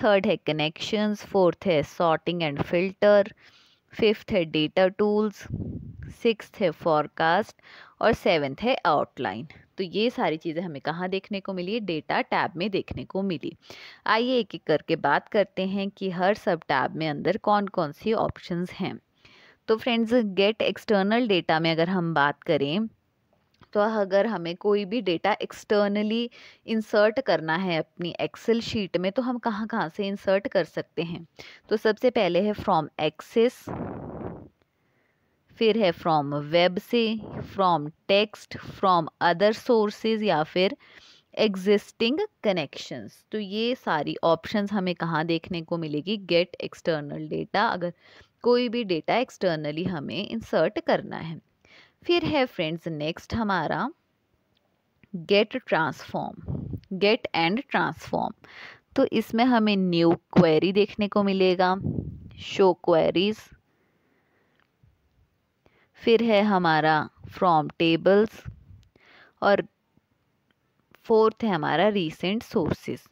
थर्ड है कनेक्शंस फोर्थ है सॉर्टिंग एंड फिल्टर फिफ्थ है डेटा टूल्स सिक्स है फॉरकास्ट और सेवन्थ है आउटलाइन तो ये सारी चीज़ें हमें कहाँ देखने को मिली डेटा टैब में देखने को मिली आइए एक एक करके बात करते हैं कि हर सब टैब में अंदर कौन कौन सी ऑप्शंस हैं तो फ्रेंड्स गेट एक्सटर्नल डेटा में अगर हम बात करें तो अगर हमें कोई भी डेटा एक्सटर्नली इंसर्ट करना है अपनी एक्सेल शीट में तो हम कहाँ कहाँ से इंसर्ट कर सकते हैं तो सबसे पहले है फ्रॉम एक्सेस फिर है फ्रॉम वेब से from text from other sources या फिर एग्जिस्टिंग कनेक्शंस तो ये सारी ऑप्शंस हमें कहाँ देखने को मिलेगी गेट एक्सटर्नल डेटा अगर कोई भी डेटा एक्सटर्नली हमें इंसर्ट करना है फिर है फ्रेंड्स नेक्स्ट हमारा get transform get and transform तो इसमें हमें न्यू क्वेरी देखने को मिलेगा शो क्वेरीज फिर है हमारा फ्रॉम टेबल्स और फोर्थ है हमारा रीसेंट सोर्सेस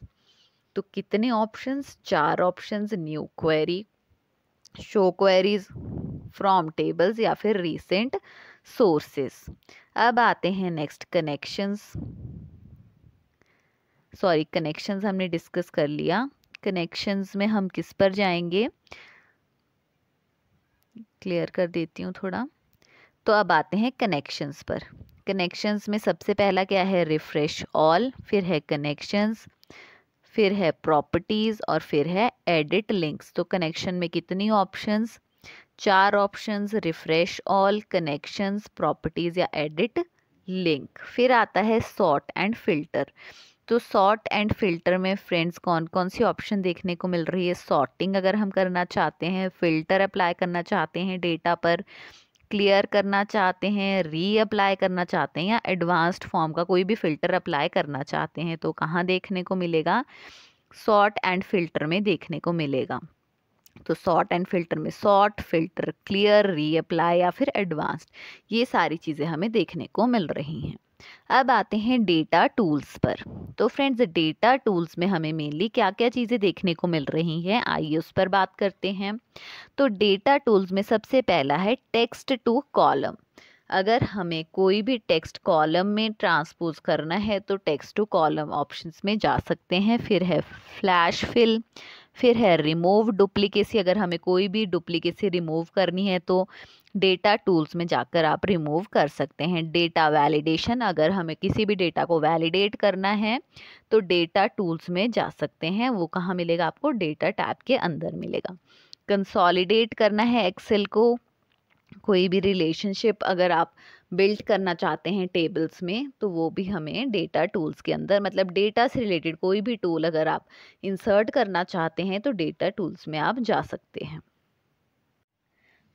तो कितने ऑप्शंस चार options new query show queries from tables या फिर रीसेंट सोर्सेस अब आते हैं नेक्स्ट कनेक्शंस सॉरी कनेक्शंस हमने डिस्कस कर लिया कनेक्शंस में हम किस पर जाएंगे क्लियर कर देती हूँ थोड़ा तो अब आते हैं कनेक्शंस पर कनेक्शंस में सबसे पहला क्या है रिफ्रेश ऑल फिर है कनेक्शंस फिर है प्रॉपर्टीज़ और फिर है एडिट लिंक्स तो कनेक्शन में कितनी ऑप्शंस चार options refresh all connections properties या एडिट लिंक फिर आता है सॉर्ट एंड फिल्टर तो सॉर्ट एंड फिल्टर में फ्रेंड्स कौन कौन सी ऑप्शन देखने को मिल रही है सॉर्टिंग अगर हम करना चाहते हैं फिल्टर अप्लाई करना चाहते हैं डेटा पर क्लियर करना चाहते हैं री अप्लाई करना चाहते हैं या एडवांस्ड फॉर्म का कोई भी फिल्टर अप्लाई करना चाहते हैं तो कहाँ देखने को मिलेगा सॉर्ट एंड फिल्टर में देखने को मिलेगा तो सॉर्ट एंड फिल्टर में सॉर्ट फिल्टर क्लियर रीअप्लाई या फिर एडवांस्ड ये सारी चीज़ें हमें देखने को मिल रही हैं अब आते हैं डेटा टूल्स पर तो फ्रेंड्स डेटा टूल्स में हमें मेनली क्या क्या चीज़ें देखने को मिल रही हैं आइए उस पर बात करते हैं तो डेटा टूल्स में सबसे पहला है टेक्स्ट टू कॉलम अगर हमें कोई भी टेक्स्ट कॉलम में ट्रांसपोज करना है तो टेक्स्ट टू कॉलम ऑप्शंस में जा सकते हैं फिर है फ्लैश फिल फिर है रिमूव डुप्लीकेसी अगर हमें कोई भी डुप्लीकेसी रिमूव करनी है तो डेटा टूल्स में जाकर आप रिमूव कर सकते हैं डेटा वैलिडेशन अगर हमें किसी भी डेटा को वैलिडेट करना है तो डेटा टूल्स में जा सकते हैं वो कहाँ मिलेगा आपको डेटा टैब के अंदर मिलेगा कंसोलिडेट करना है एक्सेल को कोई भी रिलेशनशिप अगर आप बिल्ड करना चाहते हैं टेबल्स में तो वो भी हमें डेटा टूल्स के अंदर मतलब डेटा से रिलेटेड कोई भी टूल अगर आप इंसर्ट करना चाहते हैं तो डेटा टूल्स में आप जा सकते हैं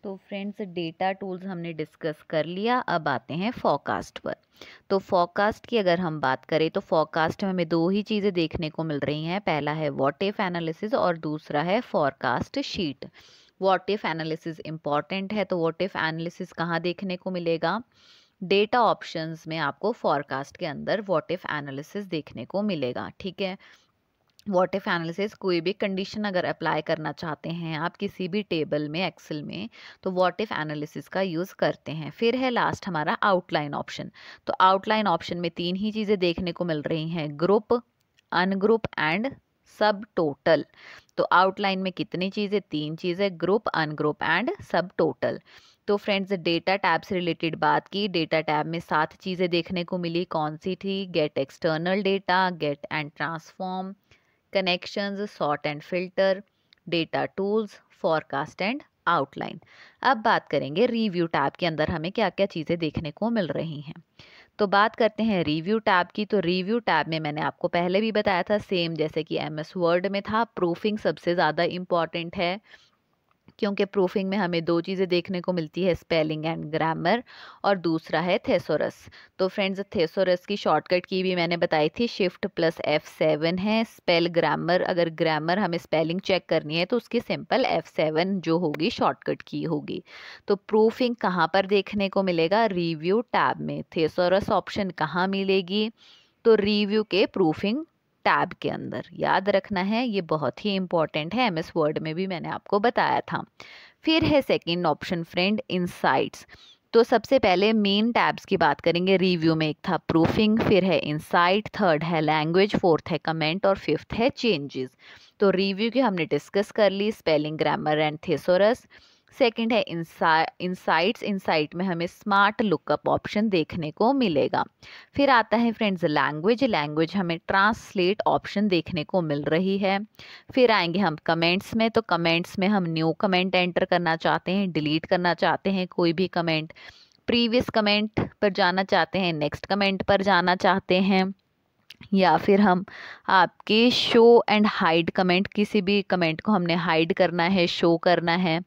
तो फ्रेंड्स डेटा टूल्स हमने डिस्कस कर लिया अब आते हैं फोकास्ट पर तो फोकास्ट की अगर हम बात करें तो फोकास्ट में हमें दो ही चीज़ें देखने को मिल रही हैं पहला है वॉट एफ एनालिसिस और दूसरा है forecast sheet what if analysis important है तो वॉट इफ एनालिसिस कहाँ देखने को मिलेगा डेटा ऑप्शंस में आपको फॉरकास्ट के अंदर वॉट इफ एनालिसिस देखने को मिलेगा ठीक है वॉट इफ एनालिसिस कोई भी कंडीशन अगर अप्लाई करना चाहते हैं आप किसी भी टेबल में एक्सेल में तो वॉट इफ एनालिसिस का यूज़ करते हैं फिर है लास्ट हमारा आउटलाइन ऑप्शन तो आउटलाइन ऑप्शन में तीन ही चीज़ें देखने को मिल रही हैं group ungroup and subtotal तो आउटलाइन में कितनी चीज़ें तीन चीज़ें group ungroup and subtotal तो फ्रेंड्स डेटा टैब से रिलेटेड बात की डेटा टैब में सात चीज़ें देखने को मिली कौन सी थी get external data get and transform connections sort and filter data tools forecast and outline अब बात करेंगे रिव्यू टैब के अंदर हमें क्या क्या चीज़ें देखने को मिल रही हैं तो बात करते हैं रिव्यू टैब की तो रिव्यू टैब में मैंने आपको पहले भी बताया था सेम जैसे कि एम एस वर्ड में था प्रूफिंग सबसे ज़्यादा इम्पॉर्टेंट है क्योंकि प्रूफिंग में हमें दो चीज़ें देखने को मिलती है स्पेलिंग एंड ग्रामर और दूसरा है थेसोरस तो फ्रेंड्स थेसोरस की शॉर्टकट की भी मैंने बताई थी शिफ्ट प्लस एफ सेवन है स्पेल ग्रामर अगर ग्रामर हमें स्पेलिंग चेक करनी है तो उसकी सिंपल एफ सेवन जो होगी शॉर्टकट की होगी तो प्रूफिंग कहाँ पर देखने को मिलेगा रिव्यू टैब में थेसोरस ऑप्शन कहाँ मिलेगी तो रिव्यू के प्रूफिंग टैब के अंदर याद रखना है ये बहुत ही इंपॉर्टेंट है एमएस वर्ड में भी मैंने आपको बताया था फिर है सेकंड ऑप्शन फ्रेंड इनसाइट्स तो सबसे पहले मेन टैब्स की बात करेंगे रिव्यू में एक था प्रूफिंग फिर है इनसाइट थर्ड है लैंग्वेज फोर्थ है कमेंट और फिफ्थ है चेंजेस तो रिव्यू की हमने डिस्कस कर ली spelling grammar and thesaurus second है इंसाइट्स इंसाइट में हमें स्मार्ट लुकअप ऑप्शन देखने को मिलेगा फिर आता है फ्रेंड्स लैंग्वेज लैंग्वेज हमें ट्रांसलेट ऑप्शन देखने को मिल रही है फिर आएंगे हम कमेंट्स में तो कमेंट्स में हम न्यू कमेंट एंटर करना चाहते हैं डिलीट करना चाहते हैं कोई भी कमेंट प्रीवियस कमेंट पर जाना चाहते हैं नेक्स्ट कमेंट पर जाना चाहते हैं या फिर हम आपके शो एंड हाइड कमेंट किसी भी कमेंट को हमने हाइड करना है शो करना है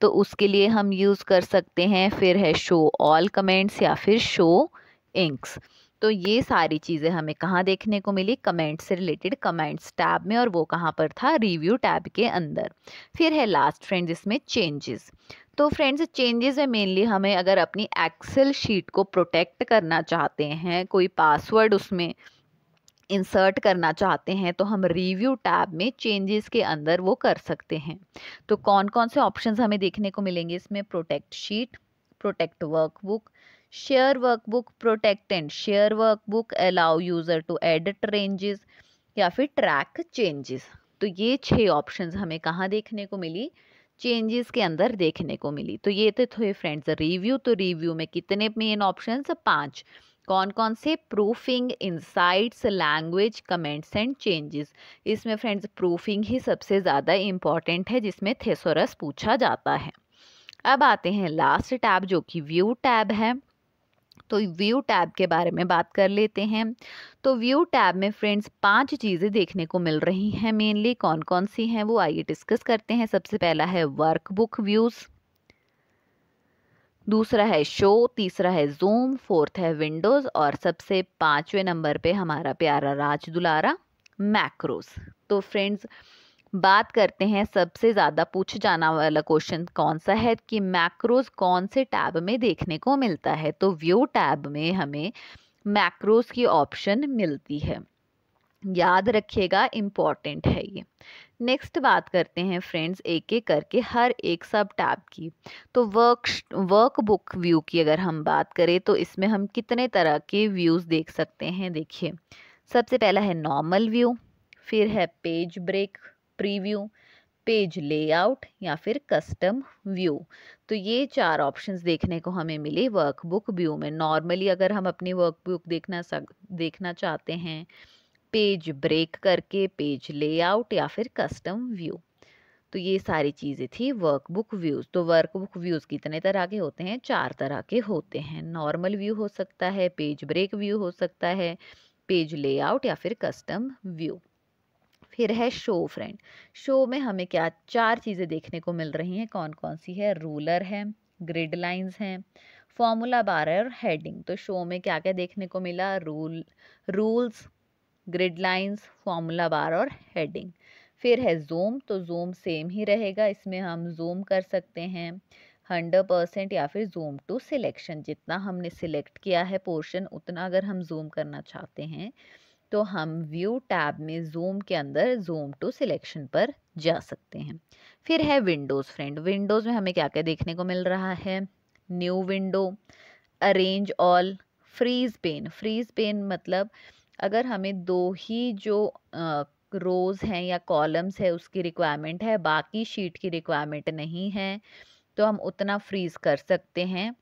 तो उसके लिए हम यूज़ कर सकते हैं फिर है शो ऑल कमेंट्स या फिर शो इंक्स तो ये सारी चीज़ें हमें कहाँ देखने को मिली कमेंट्स से रिलेटेड कमेंट्स टैब में और वो कहाँ पर था रिव्यू टैब के अंदर फिर है लास्ट फ्रेंड्स इसमें चेंजेस तो फ्रेंड्स चेंजेस में मेनली हमें अगर अपनी एक्सेल शीट को प्रोटेक्ट करना चाहते हैं कोई पासवर्ड उसमें इंसर्ट करना चाहते हैं तो हम रिव्यू टैब में चेंजेस के अंदर वो कर सकते हैं तो कौन कौन से ऑप्शंस हमें देखने को मिलेंगे इसमें protect sheet protect workbook share workbook protect and share workbook allow user to edit ranges या फिर ट्रैक चेंजेस तो ये छः ऑप्शंस हमें कहाँ देखने को मिली चेंजेस के अंदर देखने को मिली तो ये थे थोड़े फ्रेंड्स रिव्यू तो रिव्यू में कितने मेन ऑप्शंस पाँच कौन कौन से proofing insights language comments and changes इसमें फ्रेंड्स प्रूफिंग ही सबसे ज़्यादा इम्पॉर्टेंट है जिसमें थेसोरस पूछा जाता है अब आते हैं लास्ट टैब जो कि व्यू टैब है तो व्यू टैब के बारे में बात कर लेते हैं तो व्यू टैब में फ्रेंड्स पांच चीज़ें देखने को मिल रही हैं मेनली कौन कौन सी हैं वो आइए डिस्कस करते हैं सबसे पहला है वर्क बुक व्यूज़ दूसरा है शो तीसरा है जूम फोर्थ है विंडोज़ और सबसे पाँचवें नंबर पे हमारा प्यारा राज दुलारा मैक्रोस तो फ्रेंड्स बात करते हैं सबसे ज़्यादा पूछ जाना वाला क्वेश्चन कौन सा है कि मैक्रोस कौन से टैब में देखने को मिलता है तो व्यू टैब में हमें मैक्रोस की ऑप्शन मिलती है याद रखिएगा इम्पॉर्टेंट है ये नेक्स्ट बात करते हैं फ्रेंड्स एक एक करके हर एक सब टैब की तो वर्क वर्क बुक व्यू की अगर हम बात करें तो इसमें हम कितने तरह के व्यूज़ देख सकते हैं देखिए सबसे पहला है नॉर्मल व्यू फिर है page break preview page layout या फिर कस्टम व्यू तो ये चार ऑप्शंस देखने को हमें मिले वर्कबुक व्यू में नॉर्मली अगर हम अपनी वर्कबुक देखना सक देखना चाहते हैं पेज ब्रेक करके पेज लेआउट या फिर कस्टम व्यू तो ये सारी चीज़ें थी वर्कबुक व्यूज़ तो वर्कबुक व्यूज़ कितने तरह के होते हैं चार तरह के होते हैं नॉर्मल व्यू हो सकता है पेज ब्रेक व्यू हो सकता है पेज लेआउट या फिर कस्टम व्यू फिर है शो फ्रेंड शो में हमें क्या चार चीज़ें देखने को मिल रही हैं कौन कौन सी है रूलर है ग्रिड लाइंस हैं फॉर्मूला बार है और हेडिंग तो शो में क्या क्या देखने को मिला rule rules grid lines formula bar और हेडिंग फिर है जूम तो जूम सेम ही रहेगा इसमें हम जूम कर सकते हैं हंड्रेड परसेंट या फिर जूम टू सिलेक्शन जितना हमने सिलेक्ट किया है पोर्शन उतना अगर हम जूम करना चाहते हैं तो हम व्यू टैब में जूम के अंदर जूम टू सिलेक्शन पर जा सकते हैं फिर है विंडोज़ फ्रेंड विंडोज़ में हमें क्या क्या देखने को मिल रहा है new window arrange all freeze pane freeze pane मतलब अगर हमें दो ही जो रोज़ हैं या कॉलम्स है उसकी रिक्वायरमेंट है बाकी शीट की रिक्वायरमेंट नहीं है तो हम उतना फ्रीज़ कर सकते हैं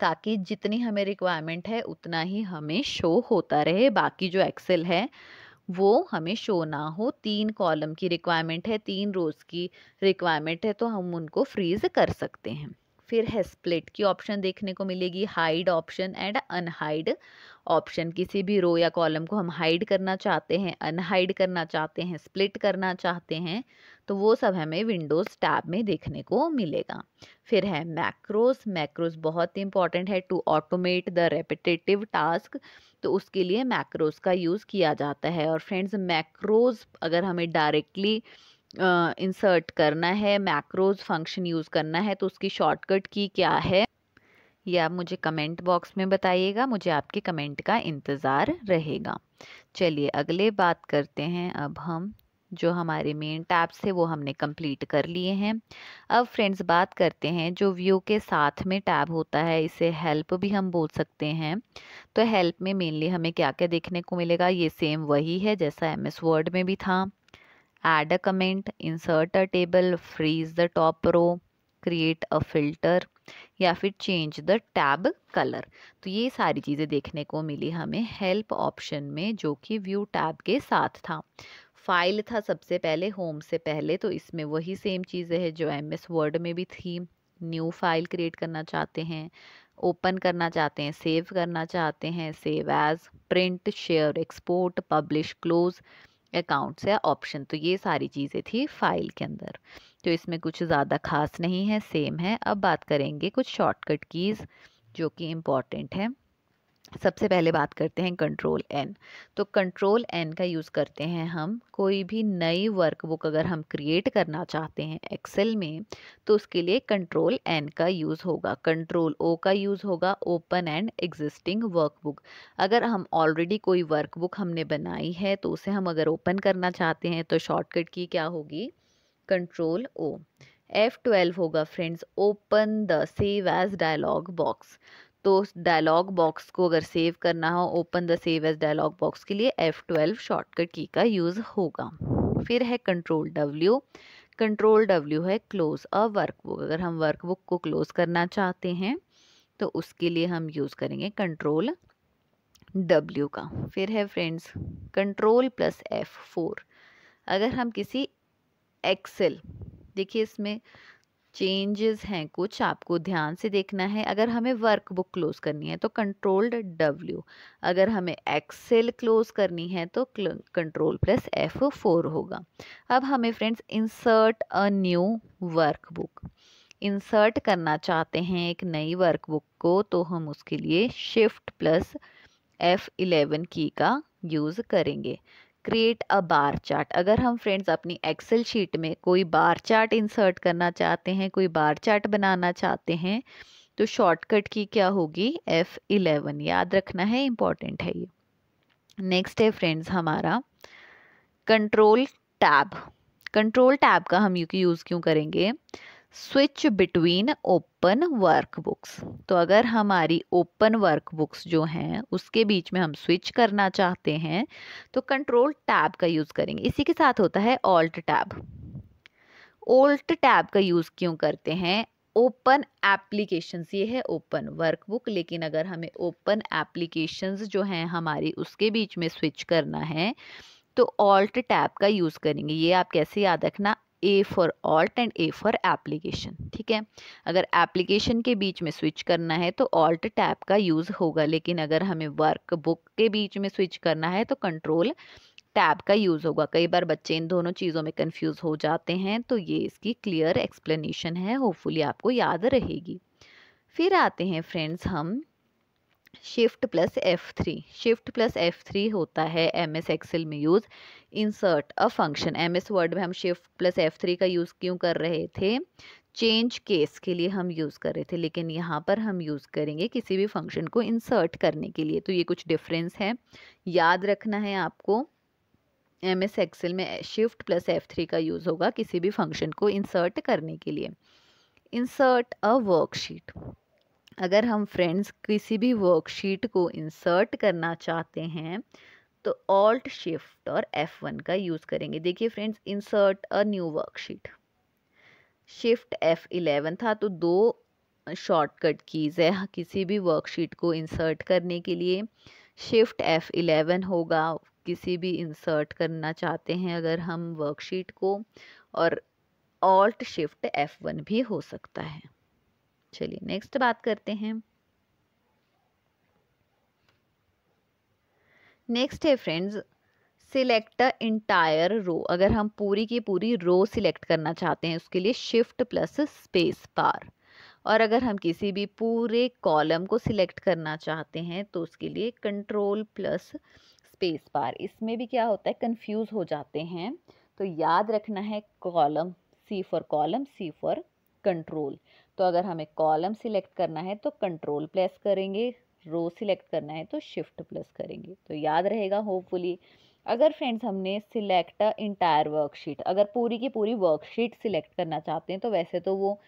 ताकि जितनी हमें रिक्वायरमेंट है उतना ही हमें शो होता रहे बाकी जो एक्सेल है वो हमें शो ना हो तीन कॉलम की रिक्वायरमेंट है तीन रोज़ की रिक्वायरमेंट है तो हम उनको फ्रीज़ कर सकते हैं फिर है स्प्लिट की ऑप्शन देखने को मिलेगी hide option and unhide option किसी भी रो या कॉलम को हम हाइड करना चाहते हैं अनहाइड करना चाहते हैं स्प्लिट करना चाहते हैं तो वो सब हमें विंडोज़ टैब में देखने को मिलेगा फिर है मैक्रोस मैक्रोस बहुत इंपॉर्टेंट है to automate the repetitive task तो उसके लिए मैक्रोस का यूज़ किया जाता है और फ्रेंड्स मैक्रोस अगर हमें डायरेक्टली इंसर्ट करना है मैक्रोज फंक्शन यूज़ करना है तो उसकी शॉर्टकट की क्या है यह आप मुझे कमेंट बॉक्स में बताइएगा मुझे आपके कमेंट का इंतज़ार रहेगा चलिए अगले बात करते हैं अब हम जो हमारे मेन टैब्स थे वो हमने कंप्लीट कर लिए हैं अब फ्रेंड्स बात करते हैं जो व्यू के साथ में टैब होता है इसे हेल्प भी हम बोल सकते हैं तो हेल्प में मेनली हमें क्या क्या देखने को मिलेगा ये सेम वही है जैसा एम एस वर्ड में भी था add a comment, insert a table, freeze the top row, create a filter या फिर चेंज द टैब कलर तो ये सारी चीज़ें देखने को मिली हमें हेल्प ऑप्शन में जो कि व्यू टैब के साथ था फाइल था सबसे पहले होम से पहले तो इसमें वही सेम चीज़ें है जो एम एस वर्ड में भी थी न्यू फाइल क्रिएट करना चाहते हैं ओपन करना चाहते हैं सेव करना चाहते हैं save as print share export publish close accounts या ऑप्शन तो ये सारी चीज़ें थी फाइल के अंदर तो इसमें कुछ ज़्यादा खास नहीं है सेम है अब बात करेंगे कुछ शॉर्टकट कीज़ जो कि इम्पॉर्टेंट है सबसे पहले बात करते हैं कंट्रोल एन तो कंट्रोल एन का यूज़ करते हैं हम कोई भी नई वर्कबुक अगर हम क्रिएट करना चाहते हैं एक्सेल में तो उसके लिए कंट्रोल एन का यूज़ होगा कंट्रोल ओ का यूज़ होगा ओपन एंड एग्जिस्टिंग वर्कबुक अगर हम ऑलरेडी कोई वर्कबुक हमने बनाई है तो उसे हम अगर ओपन करना चाहते हैं तो शॉर्टकट की क्या होगी कंट्रोल ओ एफ ट्वेल्व होगा friends open the save as dialog box तो उस डायलॉग बॉक्स को अगर सेव करना हो open the save as dialog box के लिए F12 शॉर्टकट की का यूज़ होगा फिर है कंट्रोल डब्ल्यू कंट्रोल डब्ल्यू है क्लोज अ वर्कबुक अगर हम वर्कबुक को क्लोज करना चाहते हैं तो उसके लिए हम यूज़ करेंगे कंट्रोल डब्ल्यू का फिर है friends control plus F four अगर हम किसी एक्सेल देखिए इसमें चेंजेस हैं कुछ आपको ध्यान से देखना है अगर हमें वर्क बुक क्लोज करनी है तो कंट्रोल्ड डब्ल्यू अगर हमें एक्सेल क्लोज करनी है तो कंट्रोल प्लस एफ फोर होगा अब हमें friends insert a new workbook insert करना चाहते हैं एक नई वर्क बुक को तो हम उसके लिए शिफ्ट प्लस एफ इलेवन की का यूज़ करेंगे क्रिएट अ बार चार्ट अगर हम फ्रेंड्स अपनी एक्सेल शीट में कोई बार चार्ट इंसर्ट करना चाहते हैं कोई बार चार्ट बनाना चाहते हैं तो शॉर्टकट की क्या होगी एफ़ इलेवन याद रखना है इम्पॉर्टेंट है ये नेक्स्ट है फ्रेंड्स हमारा कंट्रोल टैब कंट्रोल टैब का हम यू यूज़ क्यों करेंगे स्विच बिटवीन ओपन वर्कबुक्स तो अगर हमारी ओपन वर्कबुक्स जो हैं उसके बीच में हम स्विच करना चाहते हैं तो कंट्रोल टैब का यूज़ करेंगे इसी के साथ होता है ऑल्ट टैब ओल्ट टैब का यूज़ क्यों करते हैं ओपन एप्लीकेशंस ये है ओपन वर्कबुक लेकिन अगर हमें ओपन एप्लीकेशंस जो हैं हमारी उसके बीच में स्विच करना है तो ऑल्ट टैब का यूज़ करेंगे ये आप कैसे याद रखना A for alt and A for application ठीक है अगर एप्लीकेशन के बीच में स्विच करना है तो ऑल्ट टैप का यूज़ होगा लेकिन अगर हमें वर्क बुक के बीच में स्विच करना है तो कंट्रोल टैब का यूज़ होगा कई बार बच्चे इन दोनों चीज़ों में कंफ्यूज हो जाते हैं तो ये इसकी क्लियर एक्सप्लेनेशन है होपफुली आपको याद रहेगी फिर आते हैं फ्रेंड्स हम shift plus F three shift plus F three होता है एम एस एक्सेल में use insert a function M S Word में हम शिफ्ट प्लस एफ थ्री का यूज़ क्यों कर रहे थे चेंज केस के लिए हम यूज़ कर रहे थे लेकिन यहाँ पर हम यूज़ करेंगे किसी भी फंक्शन को इंसर्ट करने के लिए तो ये कुछ डिफरेंस है याद रखना है आपको एम एस एक्सेल में शिफ्ट प्लस एफ थ्री का यूज़ होगा किसी भी फंक्शन को इंसर्ट करने के लिए इंसर्ट अ वर्कशीट अगर हम फ्रेंड्स किसी भी वर्कशीट को इंसर्ट करना चाहते हैं तो ऑल्ट शिफ्ट और एफ़ वन का यूज़ करेंगे देखिए friends insert a new worksheet shift F eleven था तो दो शॉर्टकट कीज़ है किसी भी वर्कशीट को इंसर्ट करने के लिए शिफ्ट एफ़ इलेवन होगा किसी भी इंसर्ट करना चाहते हैं अगर हम वर्कशीट को और ऑल्ट शिफ्ट एफ़ वन भी हो सकता है चलिए नेक्स्ट बात करते हैं नेक्स्ट है फ्रेंड्स सिलेक्ट इंटायर रो अगर हम पूरी की पूरी रो सिलेक्ट करना चाहते हैं उसके लिए शिफ्ट प्लस स्पेस बार और अगर हम किसी भी पूरे कॉलम को सिलेक्ट करना चाहते हैं तो उसके लिए कंट्रोल प्लस स्पेस बार इसमें भी क्या होता है कंफ्यूज हो जाते हैं तो याद रखना है column C for column C for control तो अगर हमें कॉलम सिलेक्ट करना है तो कंट्रोल प्लस करेंगे रो सिलेक्ट करना है तो शिफ्ट प्लस करेंगे तो याद रहेगा होपफुली अगर फ्रेंड्स हमने सिलेक्ट इंटायर वर्कशीट अगर पूरी की पूरी वर्कशीट सिलेक्ट करना चाहते हैं तो वैसे तो वो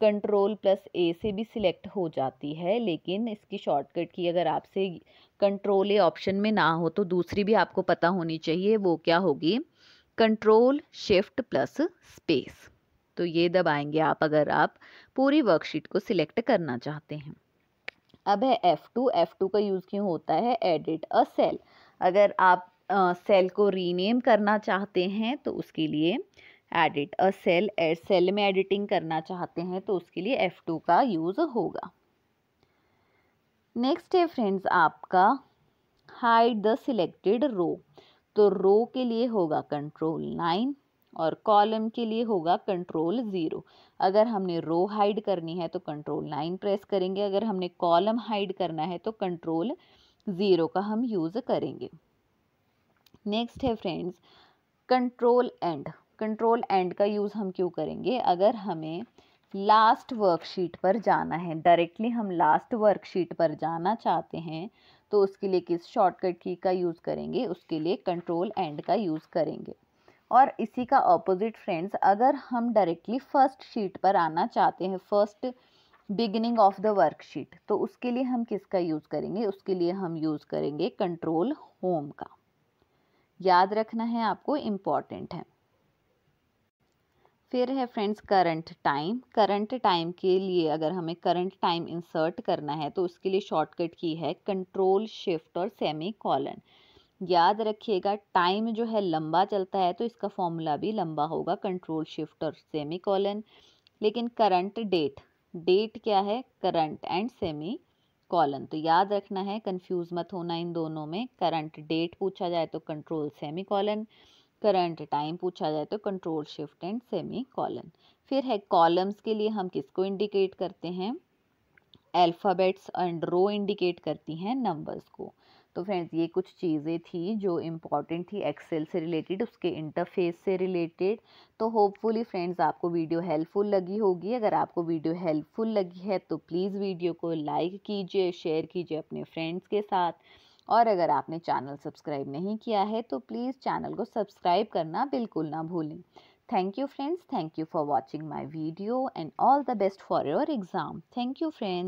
कंट्रोल प्लस ए से भी सिलेक्ट हो जाती है लेकिन इसकी शॉर्टकट की अगर आपसे कंट्रोल ए ऑप्शन में ना हो तो दूसरी भी आपको पता होनी चाहिए वो क्या होगी कंट्रोल शिफ्ट प्लस स्पेस तो ये दबाएंगे आप अगर आप पूरी वर्कशीट को सिलेक्ट करना चाहते हैं अब है F2 F2 का यूज़ क्यों होता है एडिट अ सेल अगर आप सेल को रीनेम करना चाहते हैं तो उसके लिए एडिट अ सेल सेल में एडिटिंग करना चाहते हैं तो उसके लिए F2 का यूज़ होगा नेक्स्ट है फ्रेंड्स आपका हाइड द सिलेक्टेड रो तो रो के लिए होगा कंट्रोल नाइन और कॉलम के लिए होगा कंट्रोल ज़ीरो अगर हमने रो हाइड करनी है तो कंट्रोल नाइन प्रेस करेंगे अगर हमने कॉलम हाइड करना है तो कंट्रोल ज़ीरो का हम यूज़ करेंगे नेक्स्ट है friends control end control end का यूज़ हम क्यों करेंगे अगर हमें लास्ट वर्कशीट पर जाना है डायरेक्टली हम लास्ट वर्कशीट पर जाना चाहते हैं तो उसके लिए किस शॉर्टकट की का यूज़ करेंगे उसके लिए कंट्रोल एंड का यूज़ करेंगे और इसी का ऑपोजिट फ्रेंड्स अगर हम डायरेक्टली फर्स्ट शीट पर आना चाहते हैं first beginning of the worksheet तो उसके लिए हम किसका यूज़ करेंगे उसके लिए हम यूज़ करेंगे कंट्रोल होम का याद रखना है आपको इम्पॉर्टेंट है फिर है friends current time current time के लिए अगर हमें करंट टाइम इंसर्ट करना है तो उसके लिए शॉर्टकट की है कंट्रोल शिफ्ट और सेमी कॉलन याद रखिएगा टाइम जो है लंबा चलता है तो इसका फॉर्मूला भी लंबा होगा कंट्रोल शिफ्ट और सेमी कॉलन लेकिन करंट डेट डेट क्या है करंट एंड सेमी कॉलन तो याद रखना है कंफ्यूज मत होना इन दोनों में करंट डेट पूछा जाए तो control semicolon current time पूछा जाए तो control shift and semicolon फिर है कॉलम्स के लिए हम किसको इंडिकेट करते हैं अल्फ़ाबेट्स एंड रो इंडिकेट करती हैं नंबर्स को तो फ्रेंड्स ये कुछ चीज़ें थी जो इम्पॉर्टेंट थी एक्सेल से रिलेटेड उसके इंटरफेस से रिलेटेड तो होपफुली फ्रेंड्स आपको वीडियो हेल्पफुल लगी होगी अगर आपको वीडियो हेल्पफुल लगी है तो प्लीज़ वीडियो को लाइक कीजिए शेयर कीजिए अपने फ्रेंड्स के साथ और अगर आपने चैनल सब्सक्राइब नहीं किया है तो प्लीज़ चैनल को सब्सक्राइब करना बिल्कुल ना भूलें thank you friends thank you for watching my video and all the best for your exam thank you friends